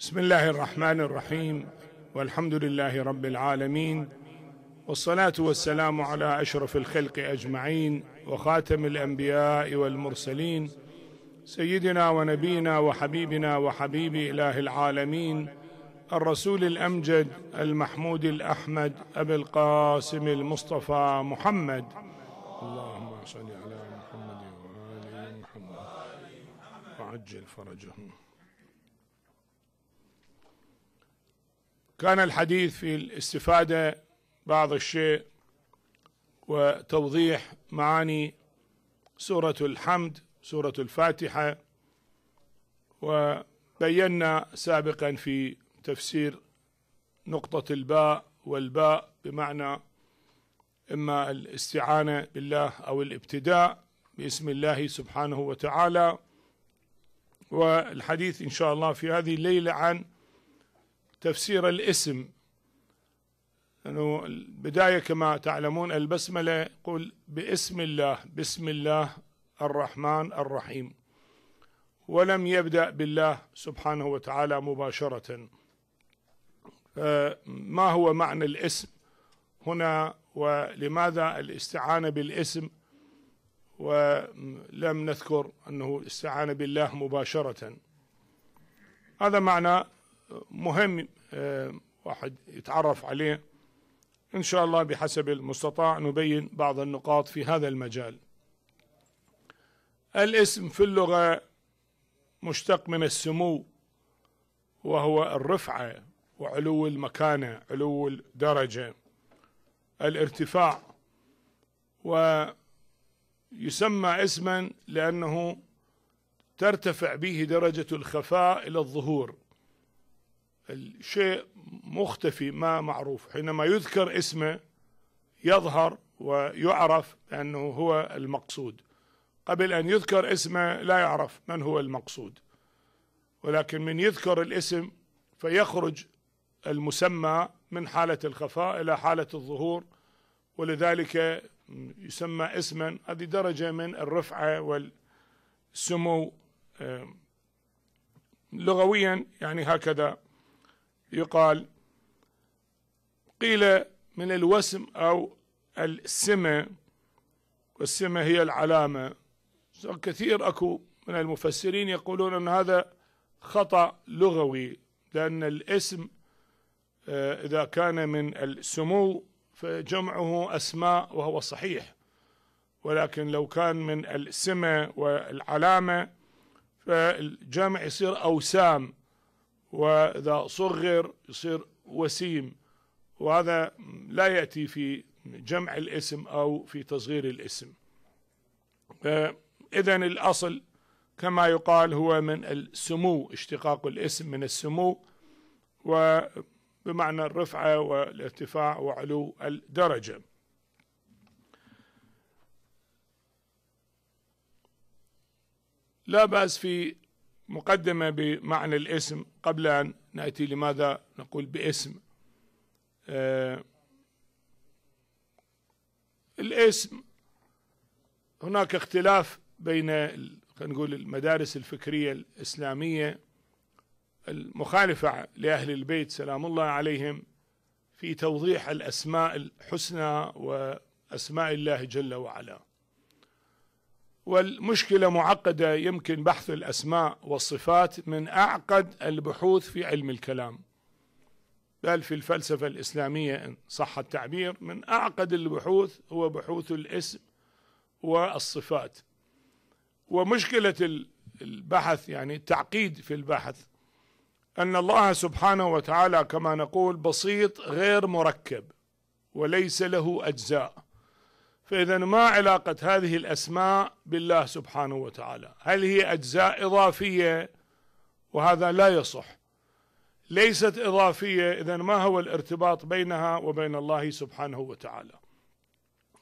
بسم الله الرحمن الرحيم والحمد لله رب العالمين والصلاة والسلام على أشرف الخلق أجمعين وخاتم الأنبياء والمرسلين سيدنا ونبينا وحبيبنا وحبيب إله العالمين الرسول الأمجد المحمود الأحمد أبي القاسم المصطفى محمد اللهم صل على محمد وآل محمد وعجل فرجهم كان الحديث في الاستفادة بعض الشيء وتوضيح معاني سورة الحمد سورة الفاتحة وبينا سابقا في تفسير نقطة الباء والباء بمعنى إما الاستعانة بالله أو الابتداء باسم الله سبحانه وتعالى والحديث إن شاء الله في هذه الليلة عن تفسير الاسم أنه البداية كما تعلمون البسملة يقول باسم الله بسم الله الرحمن الرحيم ولم يبدأ بالله سبحانه وتعالى مباشرة ما هو معنى الاسم هنا ولماذا الاستعانة بالاسم ولم نذكر أنه استعان بالله مباشرة هذا معنى مهم آه، واحد يتعرف عليه إن شاء الله بحسب المستطاع نبين بعض النقاط في هذا المجال الاسم في اللغة مشتق من السمو وهو الرفعة وعلو المكانة علو الدرجة الارتفاع ويسمى اسما لأنه ترتفع به درجة الخفاء إلى الظهور الشيء مختفي ما معروف حينما يذكر اسمه يظهر ويعرف أنه هو المقصود قبل أن يذكر اسمه لا يعرف من هو المقصود ولكن من يذكر الاسم فيخرج المسمى من حالة الخفاء إلى حالة الظهور ولذلك يسمى اسما هذه درجة من الرفعة والسمو آه، لغويا يعني هكذا يقال قيل من الوسم أو السمة والسمة هي العلامة كثير أكو من المفسرين يقولون أن هذا خطأ لغوي لأن الاسم آه، إذا كان من السمو فجمعه أسماء وهو صحيح ولكن لو كان من السمة والعلامة فالجمع يصير أوسام وإذا صغر يصير وسيم وهذا لا يأتي في جمع الاسم أو في تصغير الاسم آه، إذا الأصل كما يقال هو من السمو اشتقاق الاسم من السمو وبمعنى الرفعة والارتفاع وعلو الدرجة لا بأس في مقدمة بمعنى الاسم قبل أن نأتي لماذا نقول باسم آه، الاسم هناك اختلاف بين خلينا نقول المدارس الفكرية الإسلامية المخالفة لأهل البيت سلام الله عليهم في توضيح الأسماء الحسنى وأسماء الله جل وعلا والمشكلة معقدة يمكن بحث الأسماء والصفات من أعقد البحوث في علم الكلام بل في الفلسفة الإسلامية إن صح التعبير من أعقد البحوث هو بحوث الاسم والصفات ومشكلة البحث يعني التعقيد في البحث أن الله سبحانه وتعالى كما نقول بسيط غير مركب وليس له أجزاء فإذا ما علاقة هذه الأسماء بالله سبحانه وتعالى هل هي أجزاء إضافية وهذا لا يصح ليست إضافية إذا ما هو الارتباط بينها وبين الله سبحانه وتعالى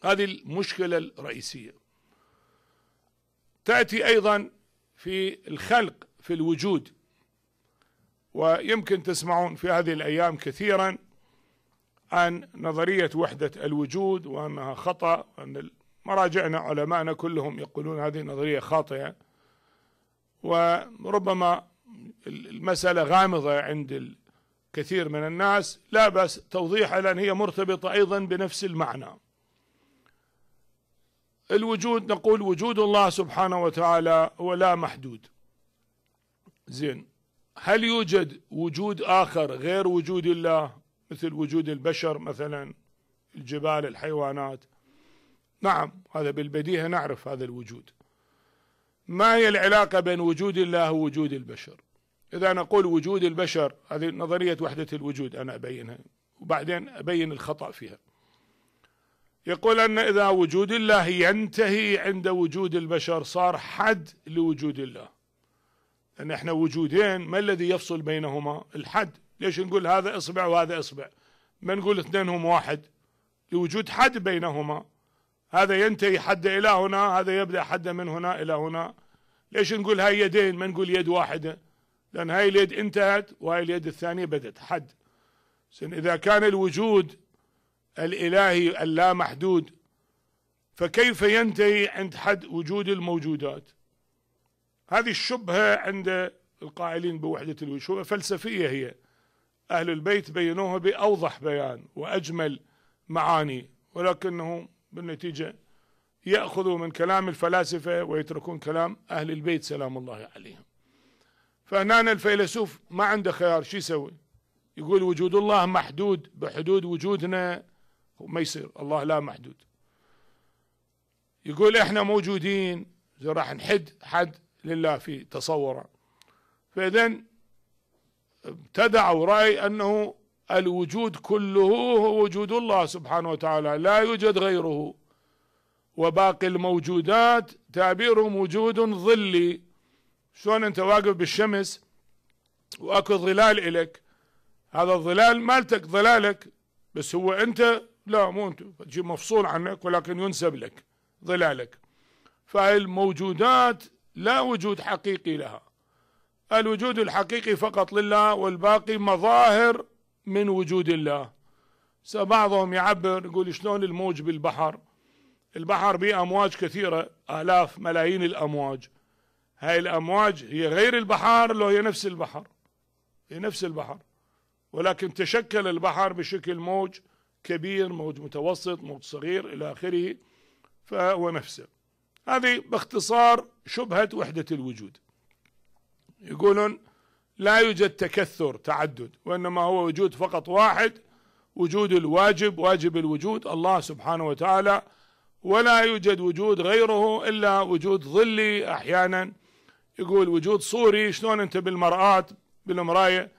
هذه المشكلة الرئيسية تأتي أيضا في الخلق في الوجود ويمكن تسمعون في هذه الأيام كثيرا عن نظرية وحدة الوجود وأنها خطأ وأن مراجعنا علمائنا كلهم يقولون هذه النظرية خاطئة وربما المسألة غامضة عند الكثير من الناس لا بأس توضيحها لأن هي مرتبطة أيضا بنفس المعنى الوجود نقول وجود الله سبحانه وتعالى هو لا محدود زين هل يوجد وجود آخر غير وجود الله مثل وجود البشر مثلا الجبال الحيوانات نعم هذا بالبديهة نعرف هذا الوجود ما هي العلاقة بين وجود الله ووجود البشر إذا نقول وجود البشر هذه نظرية وحدة الوجود أنا أبينها وبعدين أبين الخطأ فيها يقول أن إذا وجود الله ينتهي عند وجود البشر صار حد لوجود الله أن إحنا وجودين ما الذي يفصل بينهما الحد ليش نقول هذا اصبع وهذا اصبع ما نقول اثنينهم واحد لوجود حد بينهما هذا ينتهي حد الى هنا هذا يبدا حد من هنا الى هنا ليش نقول هاي يدين ما نقول يد واحده لان هاي اليد انتهت وهاي اليد الثانيه بدت حد اذا كان الوجود الالهي اللامحدود فكيف ينتهي عند حد وجود الموجودات هذه الشبهه عند القائلين بوحده الوجود شبهه فلسفيه هي أهل البيت بينوها بأوضح بيان وأجمل معاني ولكنهم بالنتيجة يأخذوا من كلام الفلاسفة ويتركون كلام أهل البيت سلام الله عليهم فهنا الفيلسوف ما عنده خيار شو يسوي يقول وجود الله محدود بحدود وجودنا ما يصير الله لا محدود يقول احنا موجودين راح نحد حد لله في تصوره فاذا ابتدعوا رأي أنه الوجود كله هو وجود الله سبحانه وتعالى لا يوجد غيره وباقي الموجودات تعبيرهم وجود ظلي شلون انت واقف بالشمس واكو ظلال الك هذا الظلال مالتك ظلالك بس هو انت لا مو انت مفصول عنك ولكن ينسب لك ظلالك فالموجودات لا وجود حقيقي لها الوجود الحقيقي فقط لله والباقي مظاهر من وجود الله بعضهم يعبر يقول شلون الموج بالبحر البحر به أمواج كثيرة آلاف ملايين الأمواج هاي الأمواج هي غير البحر لو هي نفس البحر هي نفس البحر ولكن تشكل البحر بشكل موج كبير موج متوسط موج صغير إلى آخره فهو نفسه هذه باختصار شبهة وحدة الوجود يقولون لا يوجد تكثر تعدد وإنما هو وجود فقط واحد وجود الواجب واجب الوجود الله سبحانه وتعالى ولا يوجد وجود غيره إلا وجود ظلي أحيانا يقول وجود صوري شلون أنت بالمرآة بالمراية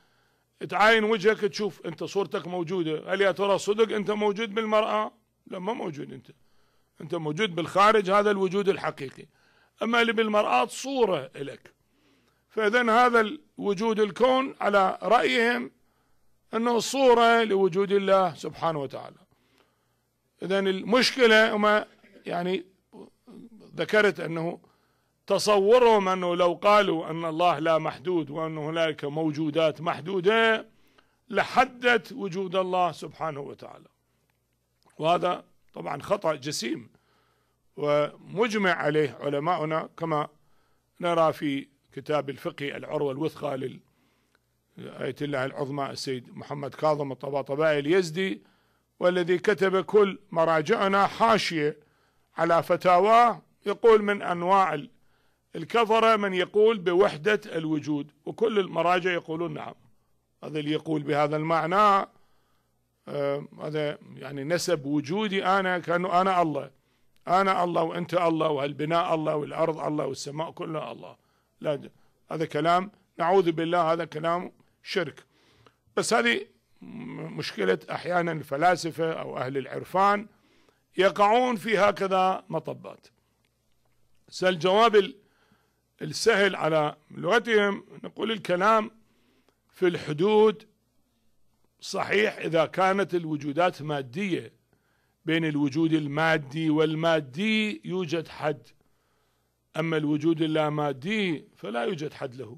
تعاين وجهك تشوف أنت صورتك موجودة هل يا ترى صدق أنت موجود بالمرأة لا ما موجود أنت أنت موجود بالخارج هذا الوجود الحقيقي أما اللي بالمرآة صورة لك فإذا هذا وجود الكون على رأيهم أنه صورة لوجود الله سبحانه وتعالى إذا المشكلة هم يعني ذكرت أنه تصورهم أنه لو قالوا أن الله لا محدود وأن هنالك موجودات محدودة لحدت وجود الله سبحانه وتعالى وهذا طبعا خطأ جسيم ومجمع عليه علماؤنا كما نرى في كتاب الفقه العروة الوثقى لآية الله العظمى السيد محمد كاظم الطباطبائي اليزدي والذي كتب كل مراجعنا حاشية على فتاواه يقول من أنواع الكفرة من يقول بوحدة الوجود وكل المراجع يقولون نعم هذا اللي يقول بهذا المعنى آه، هذا يعني نسب وجودي أنا كأنه أنا الله أنا الله وأنت الله والبناء الله والأرض الله والسماء كلها الله لا هذا كلام نعوذ بالله هذا كلام شرك بس هذه مشكلة أحيانا الفلاسفة أو أهل العرفان يقعون في هكذا مطبات الجواب السهل على لغتهم نقول الكلام في الحدود صحيح إذا كانت الوجودات مادية بين الوجود المادي والمادي يوجد حد أما الوجود اللامادي فلا يوجد حد له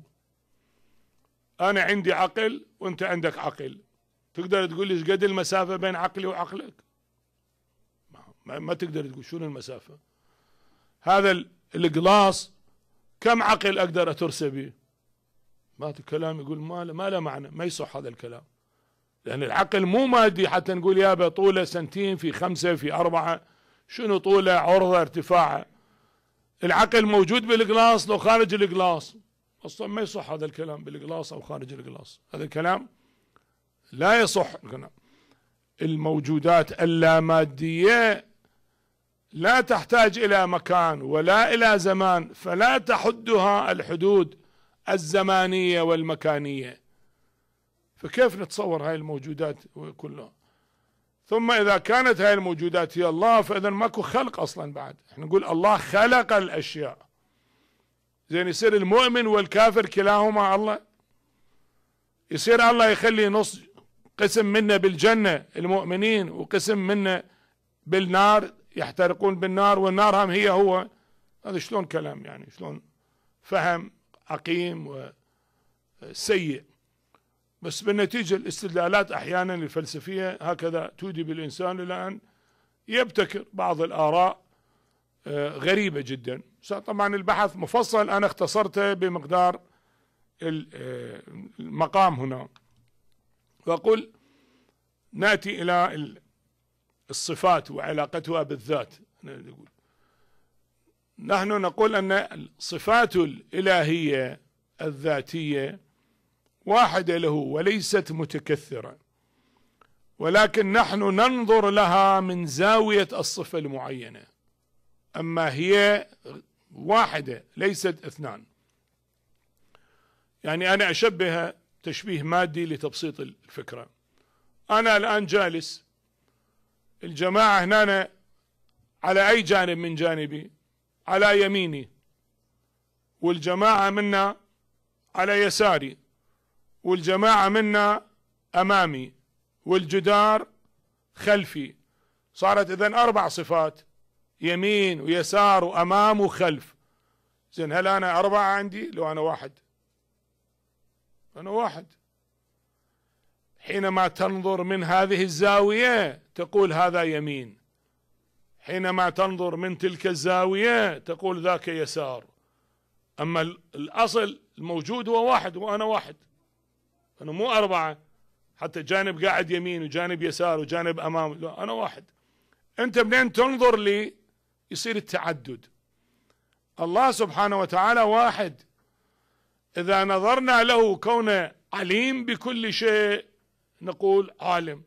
أنا عندي عقل وأنت عندك عقل تقدر تقول لي ايش قد المسافة بين عقلي وعقلك ما, ما تقدر تقول شنو المسافة هذا القلاص كم عقل أقدر أترسى به ما الكلام يقول ما له ما له معنى ما يصح هذا الكلام لأن العقل مو مادي حتى نقول يابا طوله سنتين في خمسة في أربعة شنو طوله عرضه ارتفاعه العقل موجود بالقلاص لو خارج القلاص اصلا ما يصح هذا الكلام بالقلاص او خارج القلاص هذا الكلام لا يصح الكلام الموجودات اللاماديه لا تحتاج الى مكان ولا الى زمان فلا تحدها الحدود الزمانيه والمكانيه فكيف نتصور هاي الموجودات كلها ثم إذا كانت هاي الموجودات هي الله فإذا ماكو خلق أصلا بعد احنا نقول الله خلق الأشياء زين يصير المؤمن والكافر كلاهما الله يصير الله يخلي نص قسم منا بالجنة المؤمنين وقسم منا بالنار يحترقون بالنار والنار هم هي هو هذا شلون كلام يعني شلون فهم عقيم وسيء بس بالنتيجة الاستدلالات أحيانا الفلسفية هكذا تودي بالإنسان إلى أن يبتكر بعض الآراء آه، غريبة جدا طبعا البحث مفصل أنا اختصرته بمقدار آه، المقام هنا وقل نأتي إلى الصفات وعلاقتها بالذات نحن نقول أن الصفات الإلهية الذاتية واحدة له وليست متكثرة ولكن نحن ننظر لها من زاوية الصفة المعينة أما هي واحدة ليست اثنان يعني أنا أشبه تشبيه مادي لتبسيط الفكرة أنا الآن جالس الجماعة هنا على أي جانب من جانبي على يميني والجماعة منا على يساري والجماعة منا أمامي والجدار خلفي صارت إذن أربع صفات يمين ويسار وأمام وخلف زين هل أنا أربعة عندي لو أنا واحد أنا واحد حينما تنظر من هذه الزاوية تقول هذا يمين حينما تنظر من تلك الزاوية تقول ذاك يسار أما الأصل الموجود هو واحد وأنا واحد أنا مو أربعة حتى جانب قاعد يمين وجانب يسار وجانب أمام لا أنا واحد أنت منين تنظر لي يصير التعدد الله سبحانه وتعالى واحد إذا نظرنا له كونه عليم بكل شيء نقول عالم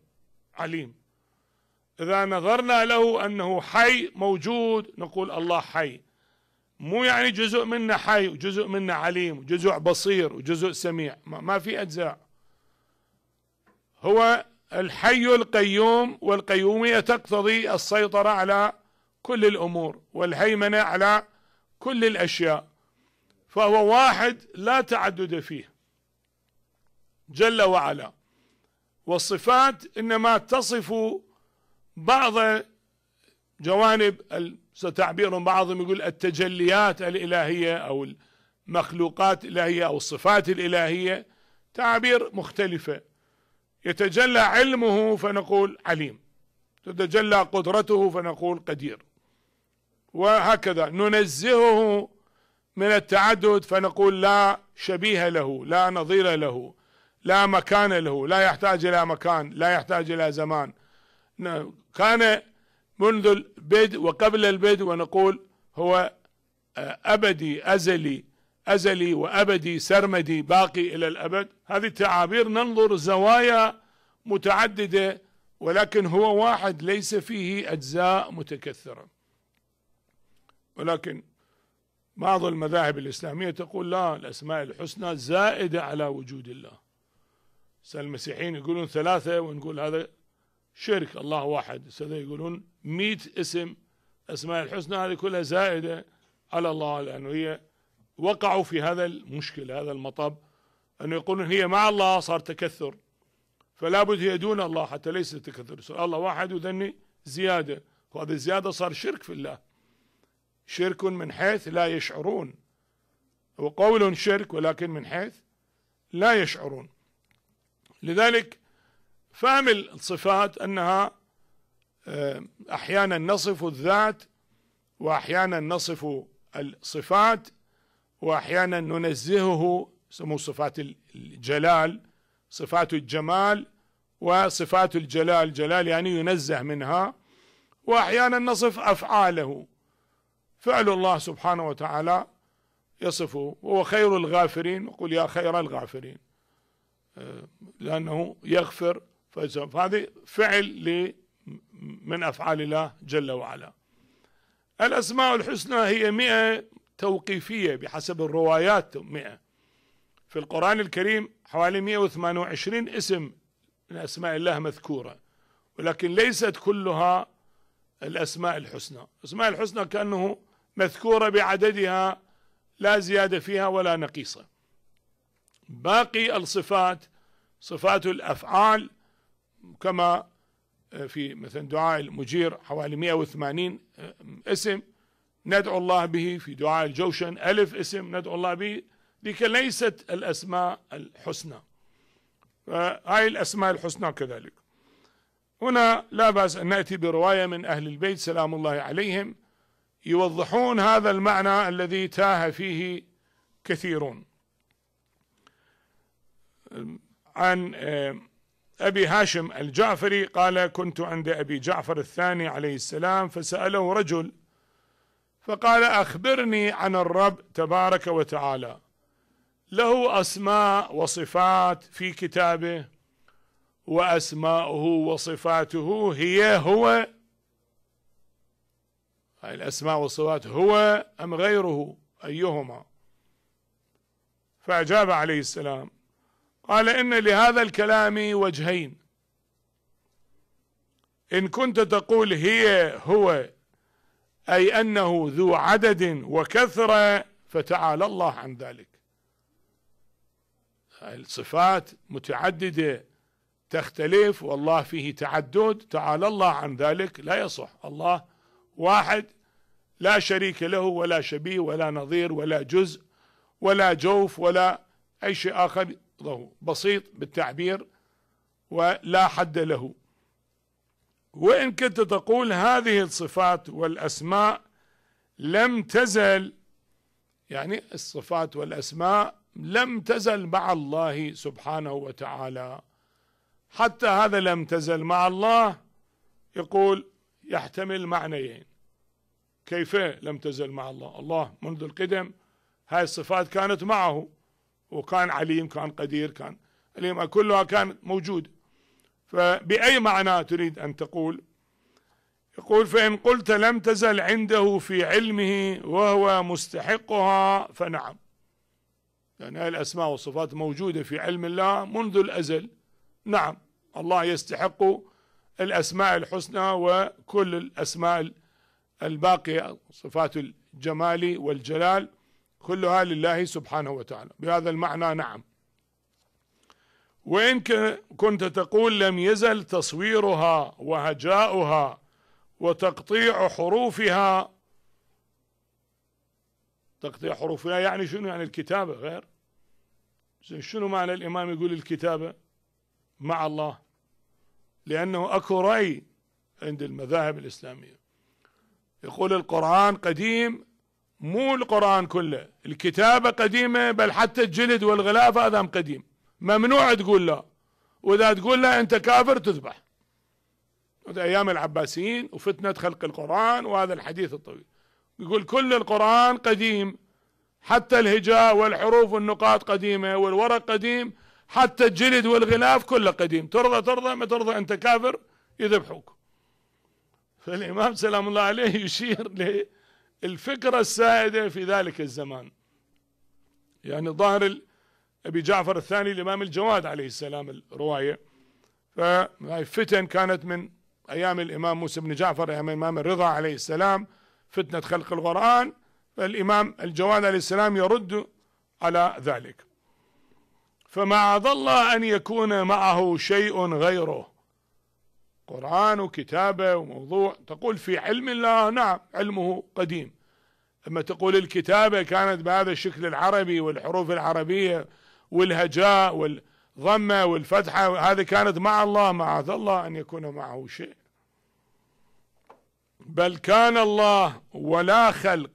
عليم إذا نظرنا له أنه حي موجود نقول الله حي مو يعني جزء منا حي وجزء منا عليم وجزء بصير وجزء سميع ما في أجزاء هو الحي القيوم والقيومية تقتضي السيطرة على كل الأمور والهيمنة على كل الأشياء فهو واحد لا تعدد فيه جل وعلا والصفات إنما تصف بعض جوانب تعبير بعضهم يقول التجليات الإلهية أو المخلوقات الإلهية أو الصفات الإلهية تعابير مختلفة يتجلى علمه فنقول عليم تتجلى قدرته فنقول قدير وهكذا ننزهه من التعدد فنقول لا شبيه له لا نظير له لا مكان له لا يحتاج إلى مكان لا يحتاج إلى زمان كان منذ البدء وقبل البدء ونقول هو آه، أبدي أزلي أزلي وأبدي سرمدي باقي إلى الأبد هذه التعابير ننظر زوايا متعددة ولكن هو واحد ليس فيه أجزاء متكثرة ولكن بعض المذاهب الإسلامية تقول لا الأسماء الحسنى زائدة على وجود الله المسيحيين يقولون ثلاثة ونقول هذا شرك الله واحد هذا يقولون 100 اسم اسماء الحسنى هذه كلها زائده على الله لانه هي وقعوا في هذا المشكل هذا المطب انه يقولون هي مع الله صار تكثر فلا بد هي دون الله حتى ليس تكثر سؤال الله واحد وذني زياده وهذه الزياده صار شرك في الله شرك من حيث لا يشعرون وقول شرك ولكن من حيث لا يشعرون لذلك فهم الصفات انها آه، احيانا نصف الذات واحيانا نصف الصفات واحيانا ننزهه يسموه صفات الجلال صفات الجمال وصفات الجلال جلال يعني ينزه منها واحيانا نصف افعاله فعل الله سبحانه وتعالى يصفه وهو خير الغافرين يقول يا خير الغافرين آه، لانه يغفر فهذه فعل من أفعال الله جل وعلا الأسماء الحسنى هي مئة توقيفية بحسب الروايات مئة في القرآن الكريم حوالي 128 اسم من أسماء الله مذكورة ولكن ليست كلها الأسماء الحسنى الأسماء الحسنى كأنه مذكورة بعددها لا زيادة فيها ولا نقيصة باقي الصفات صفات الأفعال كما آه، في مثلا دعاء المجير حوالي 180 آه، اسم ندعو الله به في دعاء الجوشن ألف اسم ندعو الله به ذيك ليست الأسماء الحسنى فهذه الأسماء الحسنى كذلك هنا لا بأس أن نأتي برواية من أهل البيت سلام الله عليهم يوضحون هذا المعنى الذي تاه فيه كثيرون عن آه، أبي هاشم الجعفري قال كنت عند أبي جعفر الثاني عليه السلام فسأله رجل فقال أخبرني عن الرب تبارك وتعالى له أسماء وصفات في كتابه وأسماؤه وصفاته هي هو هاي الأسماء والصفات هو أم غيره أيهما فأجاب عليه السلام قال إن لهذا الكلام وجهين إن كنت تقول هي هو أي أنه ذو عدد وكثرة فتعالى الله عن ذلك الصفات متعددة تختلف والله فيه تعدد تعالى الله عن ذلك لا يصح الله واحد لا شريك له ولا شبيه ولا نظير ولا جزء ولا جوف ولا أي شيء آخر له بسيط بالتعبير ولا حد له وإن كنت تقول هذه الصفات والأسماء لم تزل يعني الصفات والأسماء لم تزل مع الله سبحانه وتعالى حتى هذا لم تزل مع الله يقول يحتمل معنيين كيف لم تزل مع الله الله منذ القدم هاي الصفات كانت معه وكان عليم كان قدير كان عليم كلها كان موجود فبأي معنى تريد أن تقول يقول فإن قلت لم تزل عنده في علمه وهو مستحقها فنعم لأن يعني هذه الأسماء والصفات موجودة في علم الله منذ الأزل نعم الله يستحق الأسماء الحسنى وكل الأسماء الباقية صفات الجمال والجلال كلها لله سبحانه وتعالى بهذا المعنى نعم وإن كنت تقول لم يزل تصويرها وهجاؤها وتقطيع حروفها تقطيع حروفها يعني شنو يعني الكتابة غير شنو معنى الإمام يقول الكتابة مع الله لأنه أكو رأي عند المذاهب الإسلامية يقول القرآن قديم مو القرآن كله الكتابة قديمة بل حتى الجلد والغلاف هذا قديم ممنوع تقول لا واذا تقول لا انت كافر تذبح ايام العباسيين وفتنة خلق القرآن وهذا الحديث الطويل يقول كل القرآن قديم حتى الهجاء والحروف والنقاط قديمة والورق قديم حتى الجلد والغلاف كله قديم ترضى ترضى ما ترضى انت كافر يذبحوك فالامام سلام الله عليه يشير ليه الفكرة السائدة في ذلك الزمان يعني ظاهر أبي جعفر الثاني الإمام الجواد عليه السلام الرواية فهذه فتن كانت من أيام الإمام موسى بن جعفر أيام الإمام الرضا عليه السلام فتنة خلق القرآن فالإمام الجواد عليه السلام يرد على ذلك فمعاذ الله أن يكون معه شيء غيره قرآن وكتابة وموضوع تقول في علم الله نعم علمه قديم أما تقول الكتابة كانت بهذا الشكل العربي والحروف العربية والهجاء والضمة والفتحة هذه كانت مع الله معاذ الله أن يكون معه شيء بل كان الله ولا خلق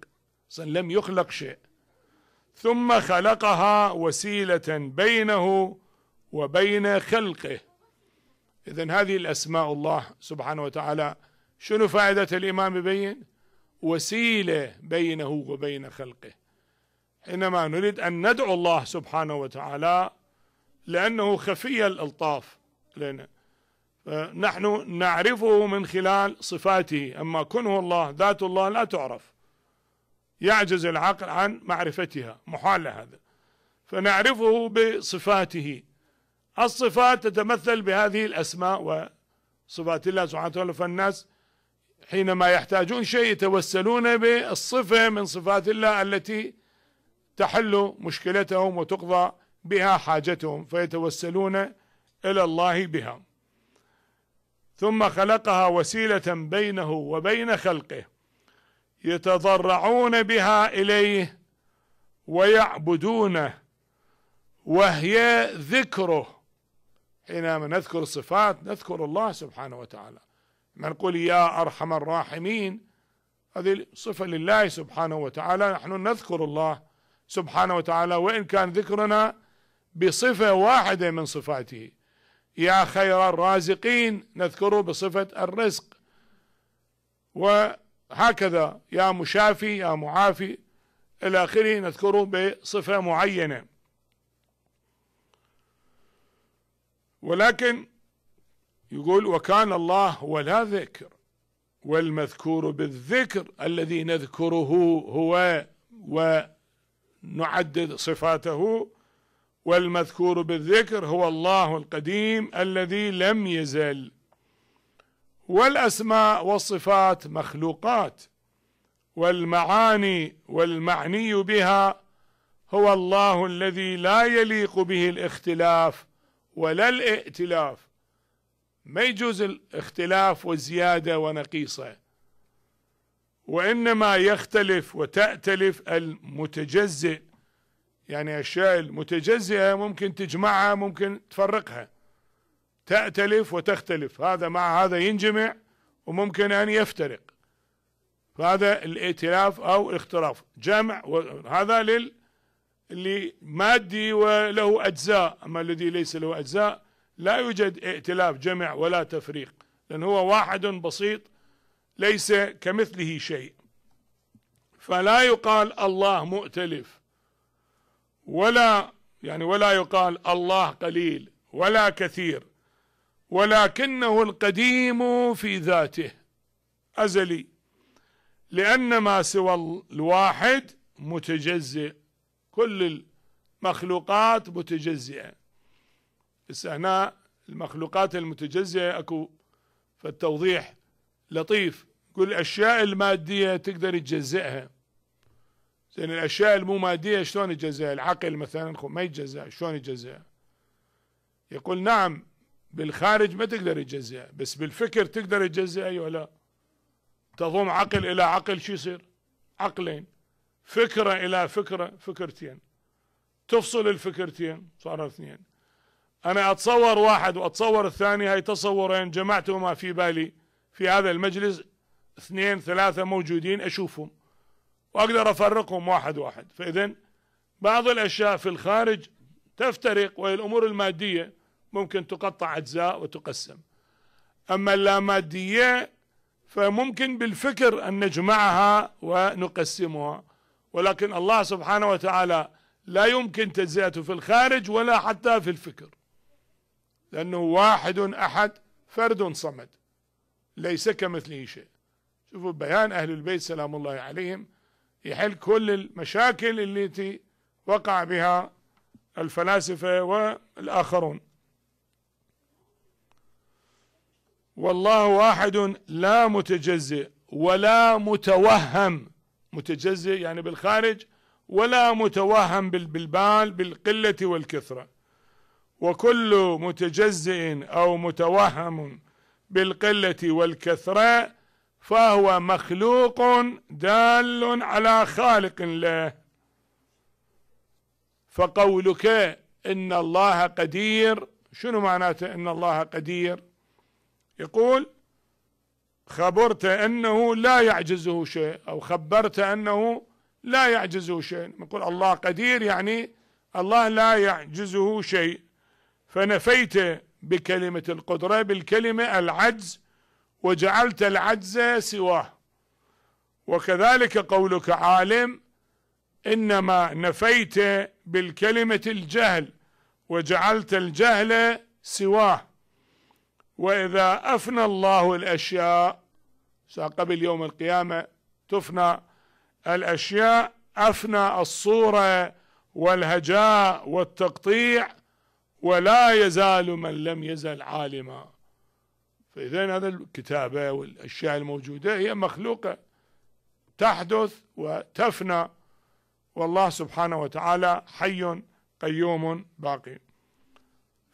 لم يخلق شيء ثم خلقها وسيلة بينه وبين خلقه إذا هذه الأسماء الله سبحانه وتعالى شنو فائدة الإمام يبين؟ وسيلة بينه وبين خلقه حينما نريد أن ندعو الله سبحانه وتعالى لأنه خفي الألطاف لنا فنحن نعرفه من خلال صفاته أما كنه الله ذات الله لا تعرف يعجز العقل عن معرفتها محال هذا فنعرفه بصفاته الصفات تتمثل بهذه الأسماء وصفات الله سبحانه وتعالى فالناس حينما يحتاجون شيء يتوسلون بالصفة من صفات الله التي تحل مشكلتهم وتقضى بها حاجتهم فيتوسلون إلى الله بها ثم خلقها وسيلة بينه وبين خلقه يتضرعون بها إليه ويعبدونه وهي ذكره حينما إيه نذكر صفات نذكر الله سبحانه وتعالى ما نقول يا أرحم الراحمين هذه صفة لله سبحانه وتعالى نحن نذكر الله سبحانه وتعالى وإن كان ذكرنا بصفة واحدة من صفاته يا خير الرازقين نذكره بصفة الرزق وهكذا يا مشافي يا معافي إلى آخره نذكره بصفة معينة ولكن يقول وكان الله ولا ذكر والمذكور بالذكر الذي نذكره هو ونعدد صفاته والمذكور بالذكر هو الله القديم الذي لم يزل والأسماء والصفات مخلوقات والمعاني والمعني بها هو الله الذي لا يليق به الاختلاف ولا الائتلاف ما يجوز الاختلاف وزيادة ونقيصة وإنما يختلف وتأتلف المتجزئ يعني أشياء المتجزئة ممكن تجمعها ممكن تفرقها تأتلف وتختلف هذا مع هذا ينجمع وممكن أن يفترق فهذا الائتلاف أو الاختلاف جمع هذا لل اللي مادي وله أجزاء أما الذي ليس له أجزاء لا يوجد ائتلاف جمع ولا تفريق لأن هو واحد بسيط ليس كمثله شيء فلا يقال الله مؤتلف ولا يعني ولا يقال الله قليل ولا كثير ولكنه القديم في ذاته أزلي لأن ما سوى الواحد متجزئ كل المخلوقات متجزئة بس هنا المخلوقات المتجزئة اكو فالتوضيح لطيف يقول الاشياء المادية تقدر تجزئها زين الاشياء المو مادية شلون تجزئها العقل مثلا ما يتجزئ شلون يتجزئها يقول نعم بالخارج ما تقدر تجزئها بس بالفكر تقدر تجزئها ولا أيوة تضم عقل الى عقل شو يصير عقلين فكرة إلى فكرة فكرتين تفصل الفكرتين صاروا اثنين أنا أتصور واحد وأتصور الثاني هاي تصورين جمعتهما في بالي في هذا المجلس اثنين ثلاثة موجودين أشوفهم وأقدر أفرقهم واحد واحد فإذا بعض الأشياء في الخارج تفترق وهي الأمور المادية ممكن تقطع أجزاء وتقسم أما اللامادية فممكن بالفكر أن نجمعها ونقسمها ولكن الله سبحانه وتعالى لا يمكن تجزئته في الخارج ولا حتى في الفكر لأنه واحد أحد فرد صمد ليس كمثله شيء شوفوا بيان أهل البيت سلام الله عليهم يحل كل المشاكل التي وقع بها الفلاسفة والآخرون والله واحد لا متجزئ ولا متوهم متجزئ يعني بالخارج ولا متوهم بالبال بالقلة والكثرة وكل متجزئ أو متوهم بالقلة والكثرة فهو مخلوق دال على خالق له فقولك إن الله قدير شنو معناته إن الله قدير يقول خبرت أنه لا يعجزه شيء أو خبرت أنه لا يعجزه شيء نقول الله قدير يعني الله لا يعجزه شيء فنفيت بكلمة القدرة بالكلمة العجز وجعلت العجز سواه وكذلك قولك عالم إنما نفيت بالكلمة الجهل وجعلت الجهل سواه واذا افنى الله الاشياء قبل يوم القيامه تفنى الاشياء افنى الصوره والهجاء والتقطيع ولا يزال من لم يزل عالما فاذا هذا الكتابه والاشياء الموجوده هي مخلوقه تحدث وتفنى والله سبحانه وتعالى حي قيوم باقي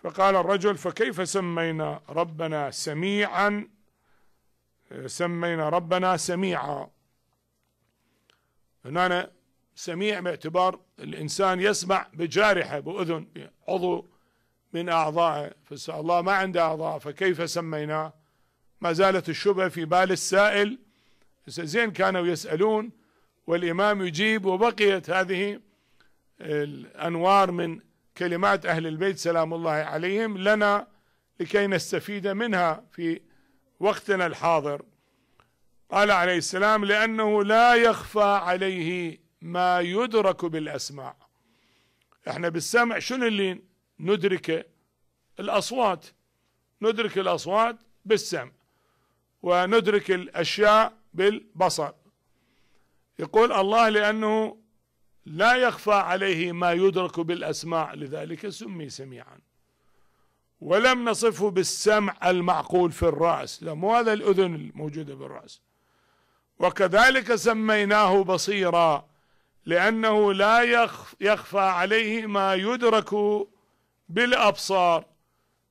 فقال الرجل فكيف سمينا ربنا سميعا سمينا ربنا سميعا هنا سميع باعتبار الإنسان يسمع بجارحة بأذن عضو من أعضائه فسأل الله ما عنده أعضاء فكيف سميناه ما زالت الشبهة في بال السائل زين كانوا يسألون والإمام يجيب وبقيت هذه الأنوار من كلمات أهل البيت سلام الله عليهم لنا لكي نستفيد منها في وقتنا الحاضر قال عليه السلام لأنه لا يخفى عليه ما يدرك بالأسماع احنا بالسمع شنو اللي ندركه الأصوات ندرك الأصوات بالسمع وندرك الأشياء بالبصر يقول الله لأنه لا يخفى عليه ما يدرك بالاسماع لذلك سمي سميعا ولم نصفه بالسمع المعقول في الراس لا مو هذا الاذن الموجوده بالراس وكذلك سميناه بصيرا لانه لا يخفى عليه ما يدرك بالابصار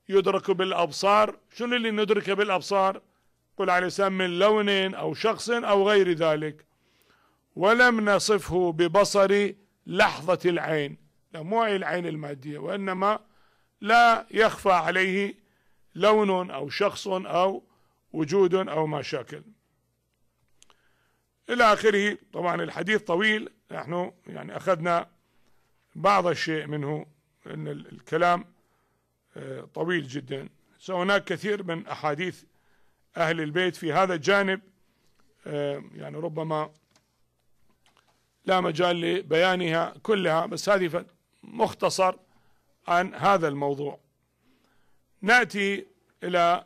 يدرك بالابصار شنو اللي ندرك بالابصار قل على سم من لون او شخص او غير ذلك ولم نصفه ببصر لحظة العين لا مو العين المادية وإنما لا يخفى عليه لون أو شخص أو وجود أو ما شاكل إلى آخره طبعا الحديث طويل نحن يعني أخذنا بعض الشيء منه أن الكلام آه، طويل جدا هناك كثير من أحاديث أهل البيت في هذا الجانب آه، يعني ربما لا مجال لبيانها كلها بس هذه مختصر عن هذا الموضوع ناتي الى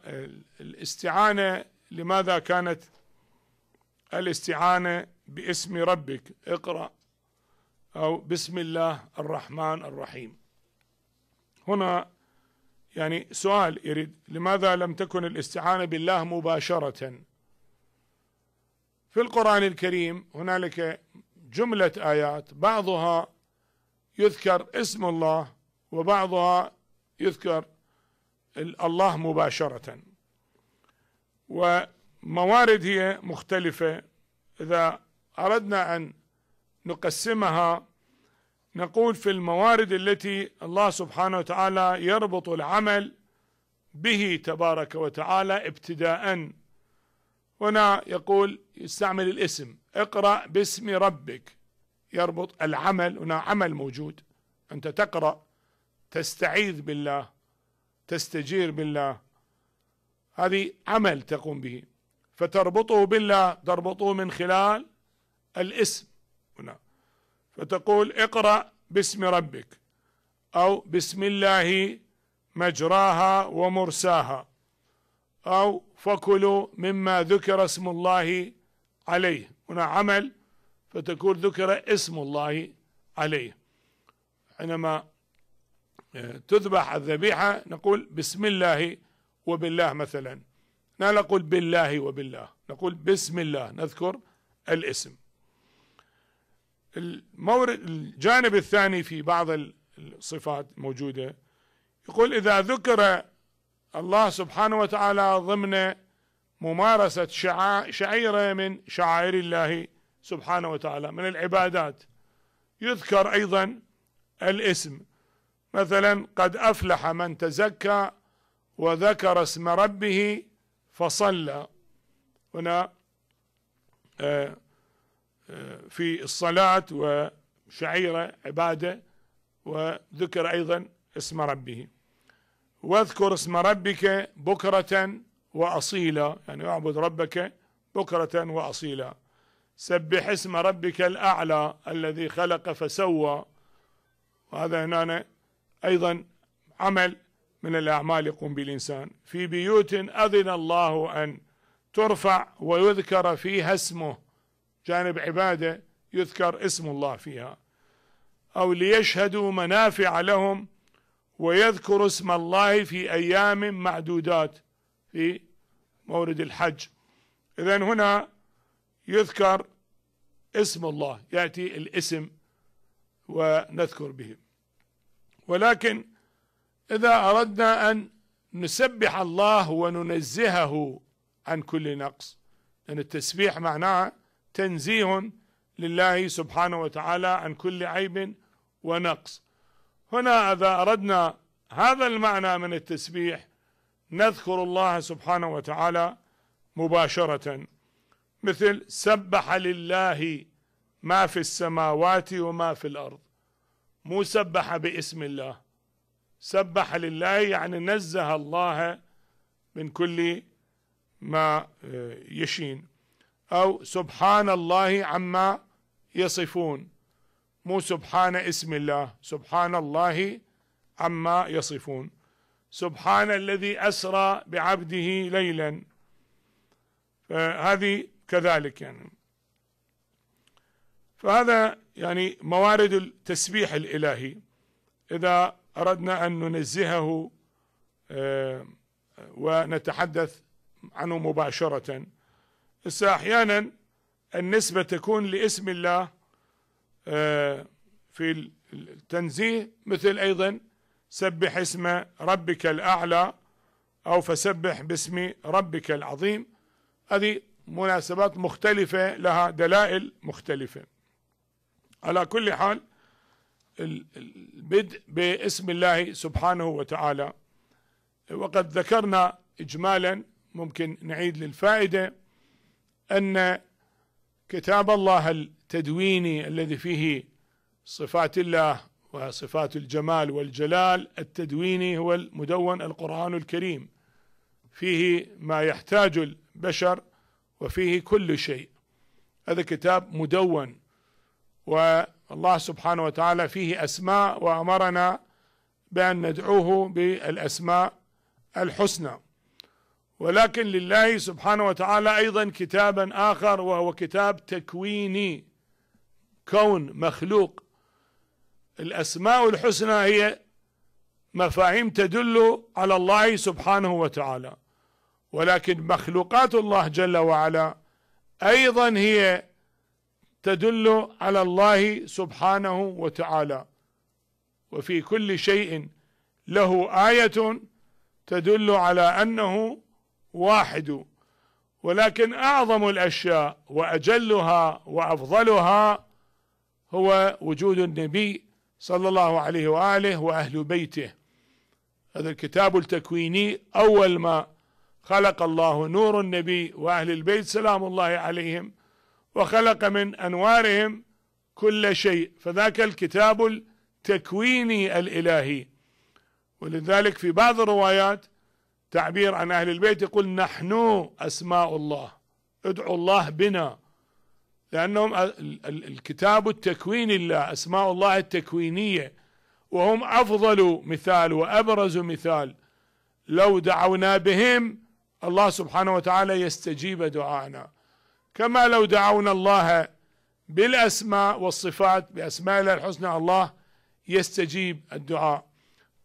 الاستعانه لماذا كانت الاستعانه باسم ربك اقرا او بسم الله الرحمن الرحيم هنا يعني سؤال يريد لماذا لم تكن الاستعانه بالله مباشره في القران الكريم هنالك جملة آيات بعضها يذكر اسم الله وبعضها يذكر الله مباشرة وموارد هي مختلفة إذا أردنا أن نقسمها نقول في الموارد التي الله سبحانه وتعالى يربط العمل به تبارك وتعالى ابتداء هنا يقول يستعمل الاسم اقرأ باسم ربك يربط العمل هنا عمل موجود أنت تقرأ تستعيذ بالله تستجير بالله هذه عمل تقوم به فتربطه بالله تربطه من خلال الاسم هنا فتقول اقرأ باسم ربك أو بسم الله مجراها ومرساها أو فكلوا مما ذكر اسم الله عليه هنا عمل فتكون ذكر اسم الله عليه حينما آه، تذبح الذبيحة نقول بسم الله وبالله مثلا لا نقول بالله وبالله نقول بسم الله نذكر الاسم المورد الجانب الثاني في بعض الصفات موجودة يقول إذا ذكر الله سبحانه وتعالى ضمن ممارسة شعيرة من شعائر الله سبحانه وتعالى من العبادات يذكر أيضا الاسم مثلا قد أفلح من تزكى وذكر اسم ربه فصلى هنا آه، آه، في الصلاة وشعيرة عبادة وذكر أيضا اسم ربه واذكر اسم ربك بكرة وأصيلا يعني اعبد ربك بكرة وأصيلا سبح اسم ربك الأعلى الذي خلق فسوى وهذا هنا أيضا عمل من الأعمال يقوم بالإنسان في بيوت أذن الله أن ترفع ويذكر فيها اسمه جانب عبادة يذكر اسم الله فيها أو ليشهدوا منافع لهم ويذكر اسم الله في أيام معدودات في مورد الحج إذا هنا يذكر اسم الله يأتي الاسم ونذكر به ولكن إذا أردنا أن نسبح الله وننزهه عن كل نقص لأن التسبيح معناه تنزيه لله سبحانه وتعالى عن كل عيب ونقص هنا إذا أردنا هذا المعنى من التسبيح نذكر الله سبحانه وتعالى مباشرة مثل سبح لله ما في السماوات وما في الأرض مو سبح باسم الله سبح لله يعني نزه الله من كل ما آه، يشين أو سبحان الله عما يصفون مو سبحان اسم الله سبحان الله عما يصفون سبحان الذي أسرى بعبده ليلا فهذه كذلك يعني فهذا يعني موارد التسبيح الإلهي إذا أردنا أن ننزهه آه، ونتحدث عنه مباشرة أحيانا النسبة تكون لاسم الله آه، في التنزيه مثل أيضا سبح اسم ربك الأعلى أو فسبح باسم ربك العظيم هذه مناسبات مختلفة لها دلائل مختلفة على كل حال البدء باسم الله سبحانه وتعالى وقد ذكرنا إجمالا ممكن نعيد للفائدة أن كتاب الله التدويني الذي فيه صفات الله وصفات الجمال والجلال التدويني هو المدون القرآن الكريم فيه ما يحتاج البشر وفيه كل شيء هذا كتاب مدون والله سبحانه وتعالى فيه أسماء وأمرنا بأن ندعوه بالأسماء الحسنى ولكن لله سبحانه وتعالى أيضا كتابا آخر وهو كتاب تكويني كون مخلوق الأسماء الحسنى هي مفاهيم تدل على الله سبحانه وتعالى ولكن مخلوقات الله جل وعلا أيضا هي تدل على الله سبحانه وتعالى وفي كل شيء له آية تدل على أنه واحد ولكن أعظم الأشياء وأجلها وأفضلها هو وجود النبي صلى الله عليه وآله وأهل بيته هذا الكتاب التكويني أول ما خلق الله نور النبي وأهل البيت سلام الله عليهم وخلق من أنوارهم كل شيء فذاك الكتاب التكويني الإلهي ولذلك في بعض الروايات تعبير عن أهل البيت يقول نحن أسماء الله ادعوا الله بنا لأنهم الكتاب التكوين الله أسماء الله التكوينية وهم أفضل مثال وأبرز مثال لو دعونا بهم الله سبحانه وتعالى يستجيب دعاءنا كما لو دعونا الله بالأسماء والصفات بأسماء الله الحسنى الله يستجيب الدعاء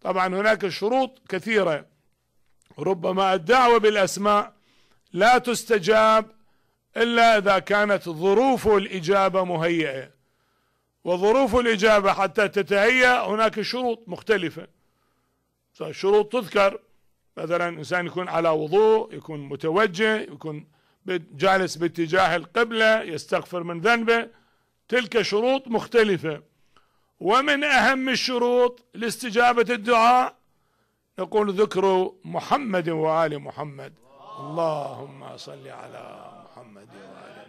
طبعا هناك شروط كثيرة ربما الدعوة بالأسماء لا تستجاب إلا إذا كانت ظروف الإجابة مهيئة وظروف الإجابة حتى تتهيأ هناك شروط مختلفة شروط تذكر مثلا إنسان يكون على وضوء يكون متوجه يكون جالس باتجاه القبلة يستغفر من ذنبه تلك شروط مختلفة ومن أهم الشروط لاستجابة الدعاء يقول ذكر محمد وآل محمد اللهم صل على محمد محمد وآل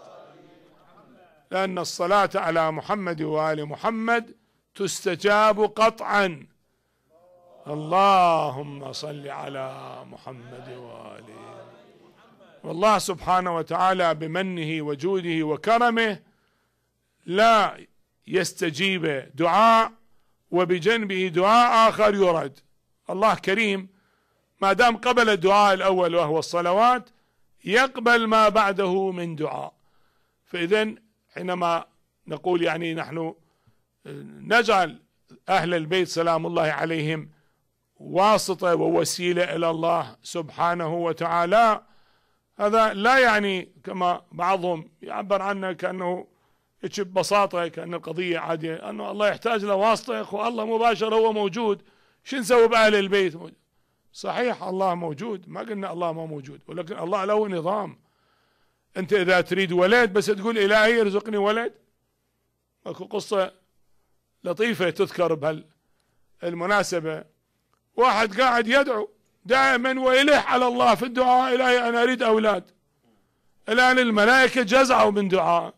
محمد لأن الصلاة على محمد وآل محمد تستجاب قطعا اللهم صل على محمد وآل والله سبحانه وتعالى بمنه وجوده وكرمه لا يستجيب دعاء وبجنبه دعاء آخر يرد الله كريم ما دام قبل الدعاء الأول وهو الصلوات يقبل ما بعده من دعاء فإذا حينما نقول يعني نحن نجعل أهل البيت سلام الله عليهم واسطة ووسيلة إلى الله سبحانه وتعالى هذا لا يعني كما بعضهم يعبر عنه كأنه ببساطة كأن القضية عادية أنه الله يحتاج لواسطة واسطة يا أخو الله مباشر هو موجود شو نسوي بأهل البيت صحيح الله موجود ما قلنا الله ما موجود ولكن الله له نظام انت اذا تريد ولد بس تقول الهي يرزقني ولد اكو قصه لطيفه تذكر بهالمناسبه واحد قاعد يدعو دائما ويلح على الله في الدعاء الهي انا اريد اولاد الان الملائكه جزعوا من دعاء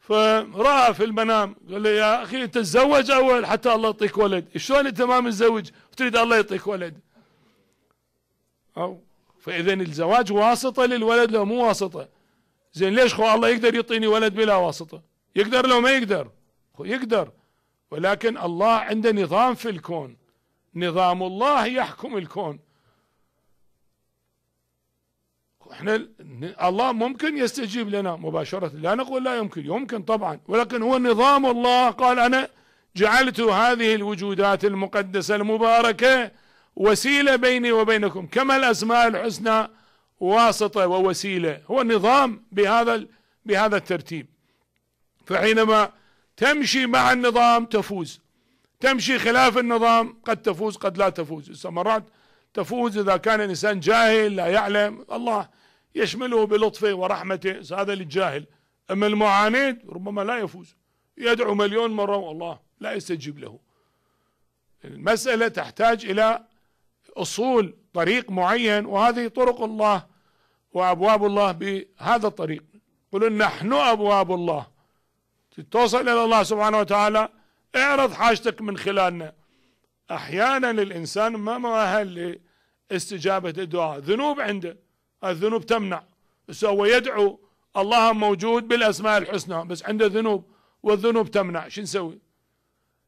فراى في المنام قال له يا اخي تتزوج اول حتى الله يعطيك ولد شلون انت ما متزوج تريد الله يعطيك ولد أو فإذا الزواج واسطة للولد لو مو واسطة زين ليش خو الله يقدر يعطيني ولد بلا واسطة يقدر لو ما يقدر خو يقدر ولكن الله عنده نظام في الكون نظام الله يحكم الكون احنا الله ممكن يستجيب لنا مباشرة لا نقول لا يمكن يمكن طبعا ولكن هو نظام الله قال انا جعلت هذه الوجودات المقدسة المباركة وسيله بيني وبينكم كما الاسماء الحسنى واسطه ووسيله هو النظام بهذا بهذا الترتيب فحينما تمشي مع النظام تفوز تمشي خلاف النظام قد تفوز قد لا تفوز مرات تفوز اذا كان الانسان جاهل لا يعلم الله يشمله بلطفه ورحمته هذا للجاهل اما المعاند ربما لا يفوز يدعو مليون مره والله لا يستجيب له المساله تحتاج الى اصول طريق معين وهذه طرق الله وابواب الله بهذا الطريق يقولون نحن ابواب الله توصل الى الله سبحانه وتعالى اعرض حاجتك من خلالنا احيانا الانسان ما مؤهل لاستجابه الدعاء ذنوب عنده الذنوب تمنع بس هو يدعو الله موجود بالاسماء الحسنى بس عنده ذنوب والذنوب تمنع شو نسوي؟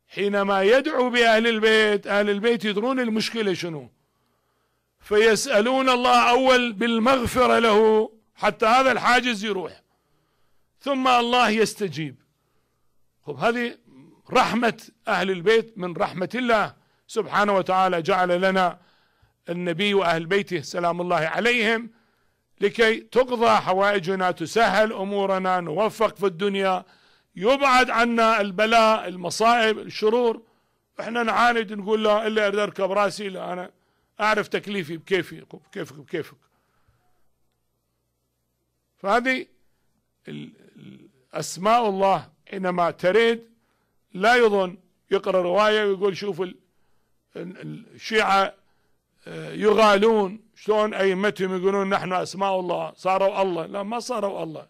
حينما يدعو باهل البيت اهل البيت يدرون المشكله شنو؟ فيسألون الله أول بالمغفرة له حتى هذا الحاجز يروح ثم الله يستجيب خب هذه رحمة أهل البيت من رحمة الله سبحانه وتعالى جعل لنا النبي وأهل بيته سلام الله عليهم لكي تقضى حوائجنا تسهل أمورنا نوفق في الدنيا يبعد عنا البلاء المصائب الشرور احنا نعاند نقول لا الا اركب راسي لا انا اعرف تكليفي بكيفي بكيفك بكيفك فهذه اسماء الله حينما تريد لا يظن يقرا روايه ويقول شوف الشيعه آه، يغالون شلون ائمتهم يقولون نحن اسماء الله صاروا الله لا ما صاروا الله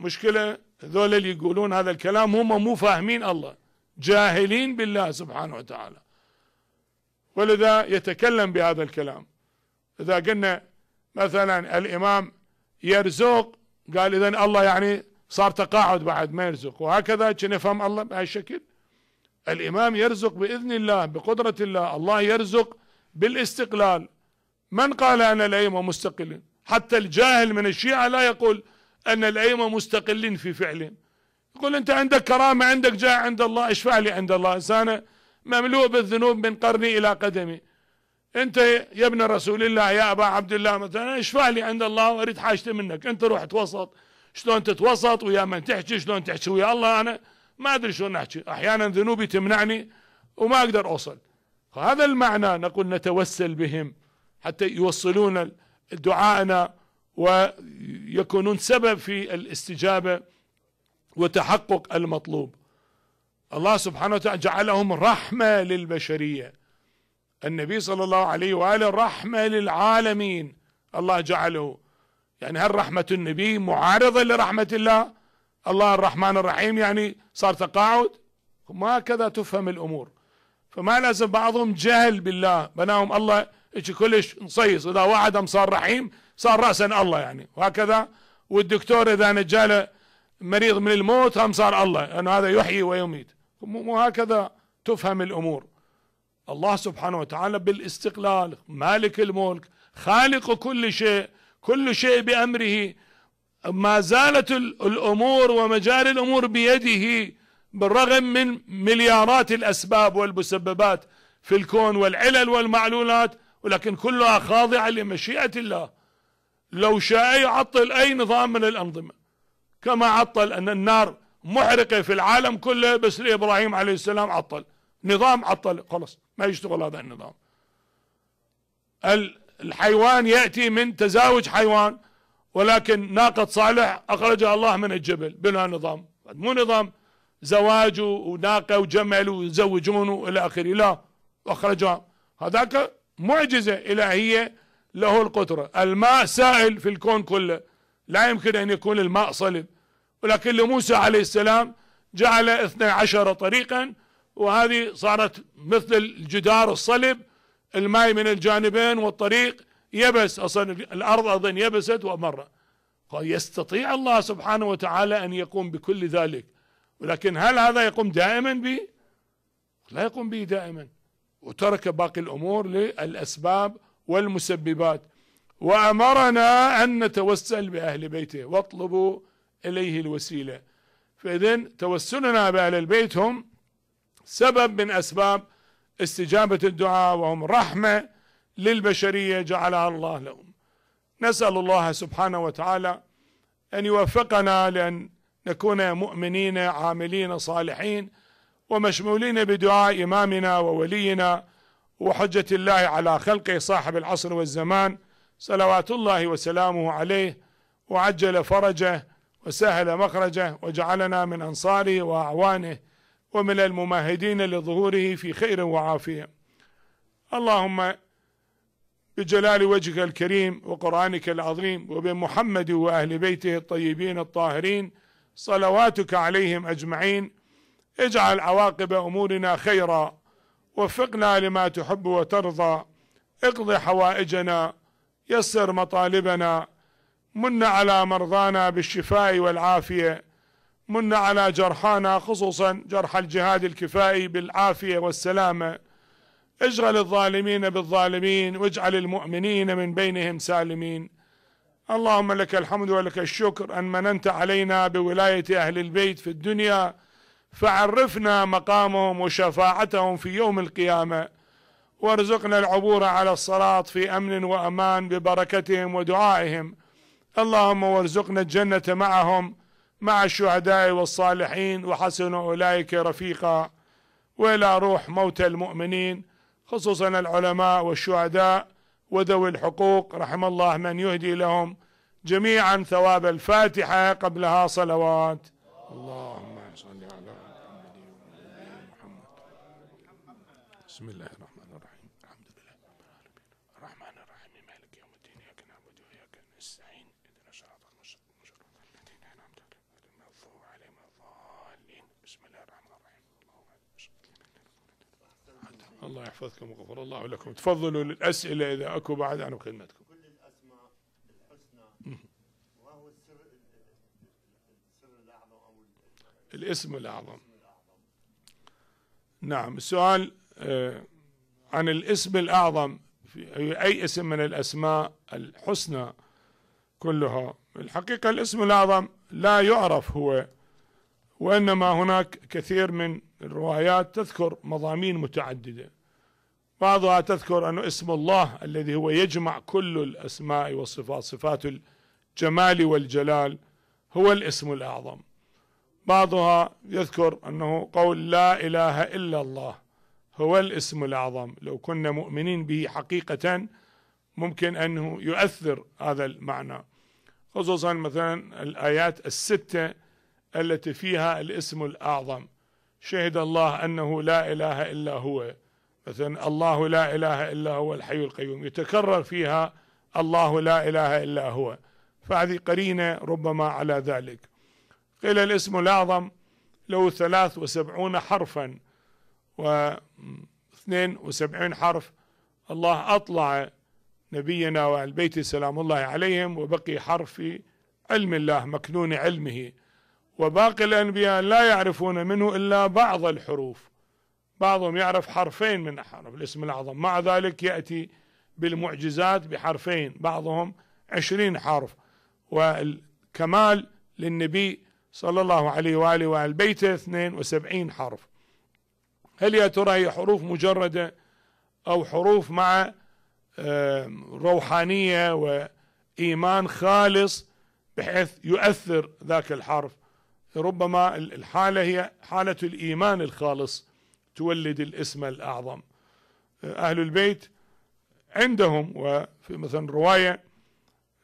مشكله ذول اللي يقولون هذا الكلام هم مو فاهمين الله جاهلين بالله سبحانه وتعالى ولذا يتكلم بهذا الكلام إذا قلنا مثلا الإمام يرزق قال إذا الله يعني صار تقاعد بعد ما يرزق وهكذا نفهم الله بهالشكل الإمام يرزق بإذن الله بقدرة الله الله يرزق بالاستقلال من قال أن الأئمة مستقلين حتى الجاهل من الشيعة لا يقول أن الأئمة مستقلين في فعلهم يقول أنت عندك كرامة عندك جاه عند الله اشفع لي عند الله أنا مملوء بالذنوب من قرني إلى قدمي أنت يا ابن رسول الله يا أبا عبد الله مثلا اشفع لي عند الله وأريد حاجتي منك أنت روح توسط شلون تتوسط ويا من تحكي شلون تحكي ويا الله أنا ما أدري شلون أحكي أحيانا ذنوبي تمنعني وما أقدر أوصل هذا المعنى نقول نتوسل بهم حتى يوصلون دعائنا ويكونون سبب في الاستجابة وتحقق المطلوب الله سبحانه وتعالى جعلهم رحمة للبشرية النبي صلى الله عليه وآله رحمة للعالمين الله جعله يعني هل رحمة النبي معارضة لرحمة الله الله الرحمن الرحيم يعني صار تقاعد ما كذا تفهم الأمور فما لازم بعضهم جهل بالله بناهم الله كلش نصيص اذا وعدهم صار رحيم صار رأسا الله يعني وهكذا والدكتور اذا نجاله مريض من الموت هم صار الله أنه يعني هذا يحيي ويميت وهكذا تفهم الامور الله سبحانه وتعالى بالاستقلال مالك الملك خالق كل شيء كل شيء بامره ما زالت الامور ومجاري الامور بيده بالرغم من مليارات الاسباب والمسببات في الكون والعلل والمعلولات ولكن كلها خاضعه لمشيئه الله لو شاء يعطل اي نظام من الانظمه كما عطل ان النار محرقة في العالم كله بس لابراهيم عليه السلام عطل نظام عطل خلاص ما يشتغل هذا النظام الحيوان يأتي من تزاوج حيوان ولكن ناقة صالح أخرجها الله من الجبل بلا نظام مو نظام زواج وناقة وجمل ويزوجون إلى آخره لا أخرجها هذاك معجزة إلهية له القدرة الماء سائل في الكون كله لا يمكن أن يكون الماء صلب ولكن لموسى عليه السلام جعل اثنى عشر طريقا وهذه صارت مثل الجدار الصلب الماء من الجانبين والطريق يبس اصلا الارض اظن يبست ومر يستطيع الله سبحانه وتعالى ان يقوم بكل ذلك ولكن هل هذا يقوم دائما به؟ لا يقوم به دائما وترك باقي الامور للاسباب والمسببات وامرنا ان نتوسل باهل بيته واطلبوا إليه الوسيلة فإذا توسلنا بأهل البيت هم سبب من أسباب استجابة الدعاء وهم رحمة للبشرية جعلها الله لهم نسأل الله سبحانه وتعالى أن يوفقنا لأن نكون مؤمنين عاملين صالحين ومشمولين بدعاء إمامنا وولينا وحجة الله على خلقه صاحب العصر والزمان صلوات الله وسلامه عليه وعجل فرجه وسهل مخرجه وجعلنا من أنصاره وأعوانه ومن الممهدين لظهوره في خير وعافية اللهم بجلال وجهك الكريم وقرآنك العظيم وبمحمد وأهل بيته الطيبين الطاهرين صلواتك عليهم أجمعين اجعل عواقب أمورنا خيرا وفقنا لما تحب وترضى اقض حوائجنا يسر مطالبنا من على مرضانا بالشفاء والعافية من على جرحانا خصوصا جرح الجهاد الكفائي بالعافية والسلامة اجعل الظالمين بالظالمين واجعل المؤمنين من بينهم سالمين اللهم لك الحمد ولك الشكر أن مننت علينا بولاية أهل البيت في الدنيا فعرفنا مقامهم وشفاعتهم في يوم القيامة وارزقنا العبور على الصراط في أمن وأمان ببركتهم ودعائهم اللهم وارزقنا الجنة معهم مع الشهداء والصالحين وحسن أولئك رفيقا وإلى روح موتى المؤمنين خصوصا العلماء والشهداء وذوي الحقوق رحم الله من يهدي لهم جميعا ثواب الفاتحة قبلها صلوات اللهم صل على محمد بسم الله الله يحفظكم وغفر الله لكم تفضلوا للأسئلة إذا أكو بعد عن خدمتكم كل الأسماء الحسنى وهو السر السر الأعظم أو الاسم الأعظم نعم السؤال آه، عن الاسم الأعظم في أي اسم من الأسماء الحسنى كلها الحقيقة الاسم الأعظم لا يعرف هو وإنما هناك كثير من الروايات تذكر مضامين متعددة بعضها تذكر أنه اسم الله الذي هو يجمع كل الأسماء والصفات صفات الجمال والجلال هو الاسم الأعظم بعضها يذكر أنه قول لا إله إلا الله هو الاسم الأعظم لو كنا مؤمنين به حقيقة ممكن أنه يؤثر هذا المعنى خصوصا مثلا الآيات الستة التي فيها الاسم الأعظم شهد الله أنه لا إله إلا هو مثلا الله لا إله إلا هو الحي القيوم يتكرر فيها الله لا إله إلا هو فهذه قرينة ربما على ذلك قيل الاسم الأعظم له ثلاث وسبعون حرفا واثنين وسبعين حرف الله أطلع نبينا والبيت بيته سلام الله عليهم وبقي حرف في علم الله مكنون علمه وباقي الأنبياء لا يعرفون منه إلا بعض الحروف بعضهم يعرف حرفين من حرف الاسم الأعظم مع ذلك يأتي بالمعجزات بحرفين بعضهم عشرين حرف والكمال للنبي صلى الله عليه وآله وآل بيته 72 حرف هل يا ترى هي حروف مجردة أو حروف مع روحانية وإيمان خالص بحيث يؤثر ذاك الحرف ربما الحالة هي حالة الإيمان الخالص تولد الاسم الأعظم آه، أهل البيت عندهم وفي مثلا رواية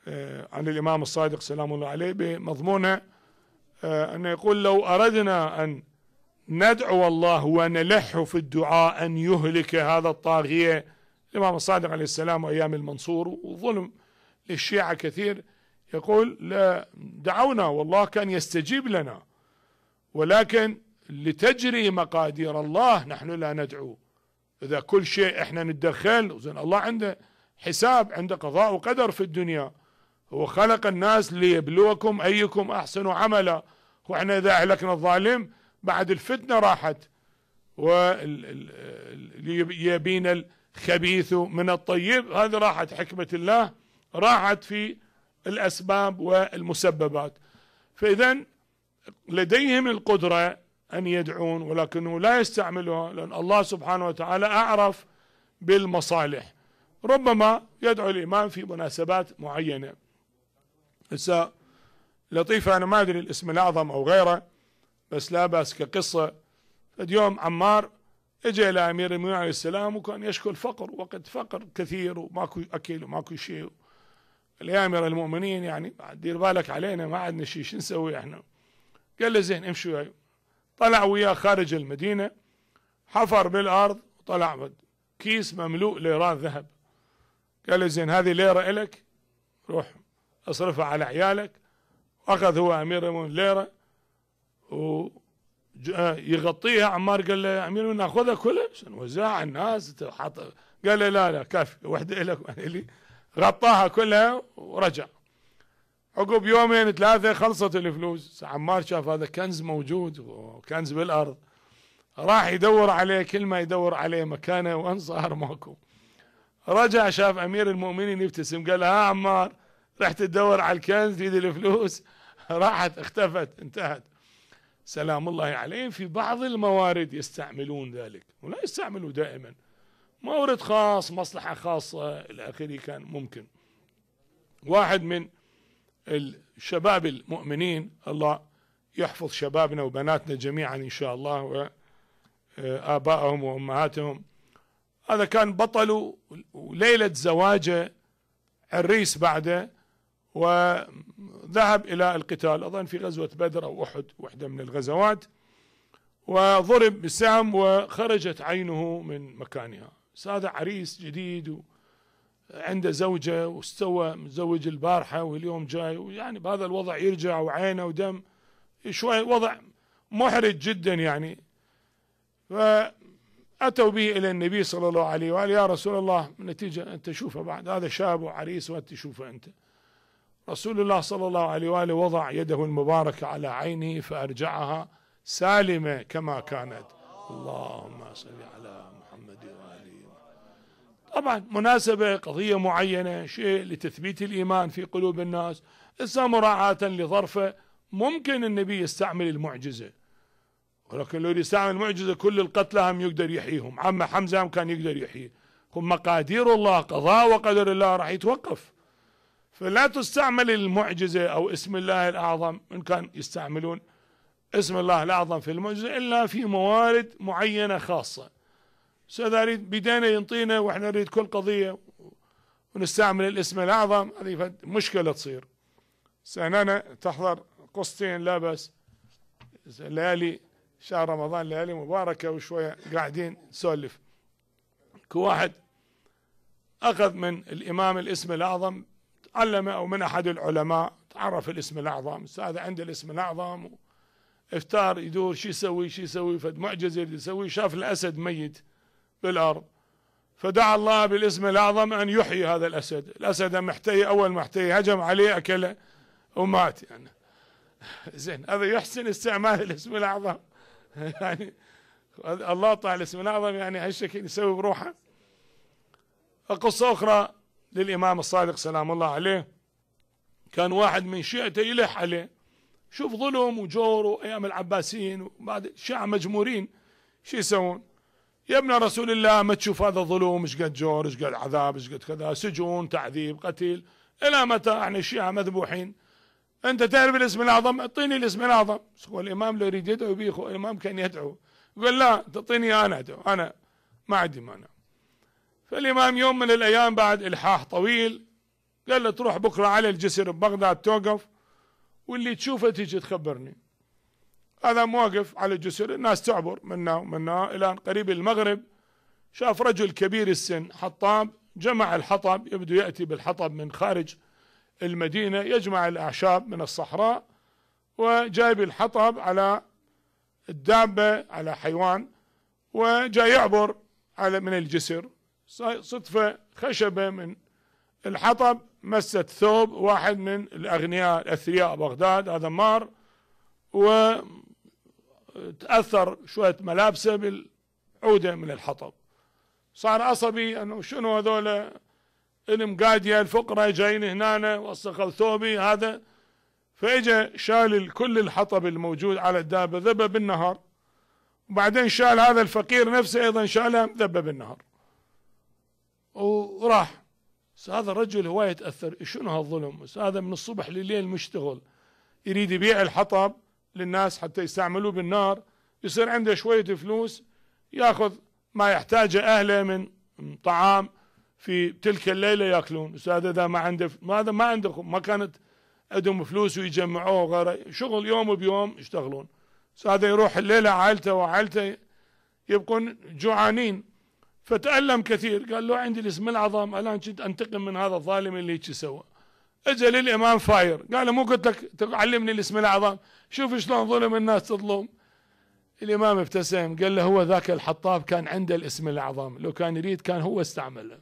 آه، عن الإمام الصادق سلام الله عليه بمضمونها آه، أنه يقول لو أردنا أن ندعو الله ونلح في الدعاء أن يهلك هذا الطاغية الإمام الصادق عليه السلام وأيام المنصور وظلم للشيعة كثير يقول لا دعونا والله كان يستجيب لنا ولكن لتجري مقادير الله نحن لا ندعو إذا كل شيء إحنا نتدخل زين الله عنده حساب عنده قضاء وقدر في الدنيا هو خلق الناس ليبلوكم أيكم أحسن عملا وإحنا إذا أهلكنا الظالم بعد الفتنة راحت ويبين الخبيث من الطيب هذه راحت حكمة الله راحت في الأسباب والمسببات فإذا لديهم القدرة أن يدعون ولكنه لا يستعملها لأن الله سبحانه وتعالى أعرف بالمصالح ربما يدعو الإمام في مناسبات معينة هسه لطيفة أنا ما أدري الاسم الأعظم أو غيره بس لا بأس كقصة فديوم عمار اجى إلى أمير المؤمنين عليه السلام وكان يشكو الفقر وقت فقر كثير وماكو أكل وماكو شيء قال يا أمير المؤمنين يعني دير بالك علينا ما عندنا شيء شو نسوي إحنا قال له زين امشي طلع وياه خارج المدينة حفر بالأرض وطلع كيس مملوء ليرات ذهب قال له زين هذه ليرة إلك روح اصرفها على عيالك أخذ هو أمير المؤمنين ليرة ويغطيها عمار قال له أمير المؤمنين ناخذها كلها نوزعها على الناس قال له لا لا كافي وحدة إلك وحدة يعني لي غطاها كلها ورجع عقب يومين ثلاثة خلصت الفلوس عمار شاف هذا كنز موجود وكنز بالأرض راح يدور عليه كل ما يدور عليه مكانه وان صار ماكو رجع شاف امير المؤمنين يبتسم قال ها عمار رحت تدور على الكنز تريد الفلوس راحت اختفت انتهت سلام الله عليهم في بعض الموارد يستعملون ذلك ولا يستعملوا دائما مورد خاص مصلحة خاصة الى اخره كان ممكن واحد من الشباب المؤمنين الله يحفظ شبابنا وبناتنا جميعا إن شاء الله وآبائهم وأمهاتهم هذا كان بطل وليلة زواجه عريس بعده وذهب إلى القتال أظن في غزوة بدر أو أحد واحدة من الغزوات وضرب بسهم وخرجت عينه من مكانها هذا عريس جديد عنده زوجة واستوى متزوج البارحة واليوم جاي ويعني بهذا الوضع يرجع وعينه ودم شوي وضع محرج جدا يعني فأتوا به إلى النبي صلى الله عليه وآله يا رسول الله نتيجة أنت شوفه بعد هذا شاب وعريس وأنت شوفه أنت رسول الله صلى الله عليه وآله وضع يده المباركة على عينه فأرجعها سالمة كما كانت اللهم صل على طبعا مناسبة قضية معينة شيء لتثبيت الإيمان في قلوب الناس إسا مراعاة لظرفه ممكن النبي يستعمل المعجزة ولكن لو يستعمل المعجزة كل القتلى هم يقدر يحييهم عم حمزة هم كان يقدر يحييه هم مقادير الله قضاء وقدر الله راح يتوقف فلا تستعمل المعجزة أو اسم الله الأعظم إن كان يستعملون اسم الله الأعظم في المعجزة إلا في موارد معينة خاصة استاذ اريد بدينا ينطينا وإحنا نريد كل قضية ونستعمل الاسم الأعظم هذه مشكلة تصير سنانا تحضر قصتين لا بس ليالي شهر رمضان ليالي مباركة وشوية قاعدين نسولف كواحد أخذ من الإمام الاسم الأعظم علمه أو من أحد العلماء تعرف الاسم الأعظم هذا عنده الاسم الأعظم افتار يدور شو يسوي شو يسوي فد معجزة يسوي شاف الأسد ميت بالأرض فدعا الله بالاسم الأعظم أن يحيي هذا الأسد الأسد محتي أول ما احتي هجم عليه أكله ومات يعني زين هذا يحسن استعمال الاسم الأعظم يعني الله طال الاسم الأعظم يعني هالشكل يسوي بروحه قصة أخرى للإمام الصادق سلام الله عليه كان واحد من شيعته يلح عليه شوف ظلم وجور وأيام العباسيين وبعد شيعة مجمورين شو يسوون يا ابن رسول الله ما تشوف هذا ظلوم ايش قد جور ايش قد عذاب ايش قد كذا سجون تعذيب قتيل الى متى احنا الشيعة مذبوحين انت تعرف الاسم الاعظم اعطيني الاسم الاعظم الامام لو يريد يدعو بيخو الامام كان يدعو يقول لا تعطيني انا ادعو انا ما عندي مانع فالامام يوم من الايام بعد الحاح طويل قال له تروح بكره على الجسر ببغداد توقف واللي تشوفه تيجي تخبرني هذا موقف على الجسر الناس تعبر منا ومنا إلى قريب المغرب شاف رجل كبير السن حطاب جمع الحطب يبدو يأتي بالحطب من خارج المدينة يجمع الأعشاب من الصحراء وجايب الحطب على الدابة على حيوان وجاي يعبر على من الجسر صدفة خشبة من الحطب مست ثوب واحد من الأغنياء الأثرياء بغداد هذا مار و تأثر شوية ملابسه بالعودة من الحطب صار عصبي أنه شنو هذول المقادية الفقرة جايين هنا وسخوا ثوبي هذا فإجا شال كل الحطب الموجود على الدابة ذبه بالنهر وبعدين شال هذا الفقير نفسه أيضا شاله ذبه بالنهر وراح هذا الرجل هواية يتأثر شنو هالظلم هذا من الصبح لليل مشتغل يريد يبيع الحطب للناس حتى يستعملوه بالنار يصير عنده شوية فلوس ياخذ ما يحتاجه أهله من طعام في تلك الليلة يأكلون هذا ده ما عنده هذا ما عنده ما كانت عندهم فلوس ويجمعوه وغيره شغل يوم بيوم يشتغلون هذا يروح الليلة عائلته وعائلته يبقون جوعانين فتألم كثير قال له عندي الاسم العظام الآن كنت أنتقم من هذا الظالم اللي هيك سوى اجى للامام فاير قال له مو قلت لك تعلمني الاسم الاعظم شوف شلون ظلم الناس تظلم الامام ابتسم قال له هو ذاك الحطاب كان عنده الاسم الاعظم لو كان يريد كان هو استعمله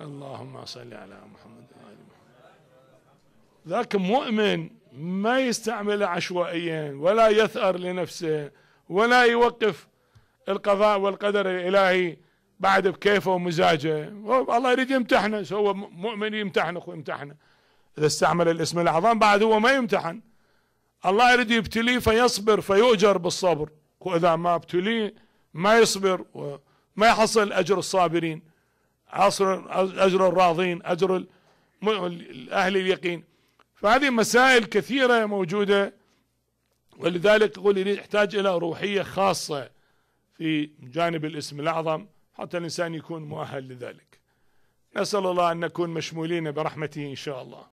اللهم صل على محمد وآل محمد ذاك مؤمن ما يستعمله عشوائيا ولا يثأر لنفسه ولا يوقف القضاء والقدر الإلهي بعد بكيفه ومزاجه الله يريد يمتحنه هو مؤمن يمتحنه ويمتحنه اذا استعمل الاسم الاعظم بعد هو ما يمتحن الله يريد يبتليه فيصبر فيؤجر بالصبر واذا ما ابتليه ما يصبر وما يحصل اجر الصابرين عصر اجر الراضين اجر اهل اليقين فهذه مسائل كثيره موجوده ولذلك يقول يحتاج الى روحيه خاصه في جانب الاسم الاعظم حتى الإنسان يكون مؤهل لذلك نسأل الله أن نكون مشمولين برحمته إن شاء الله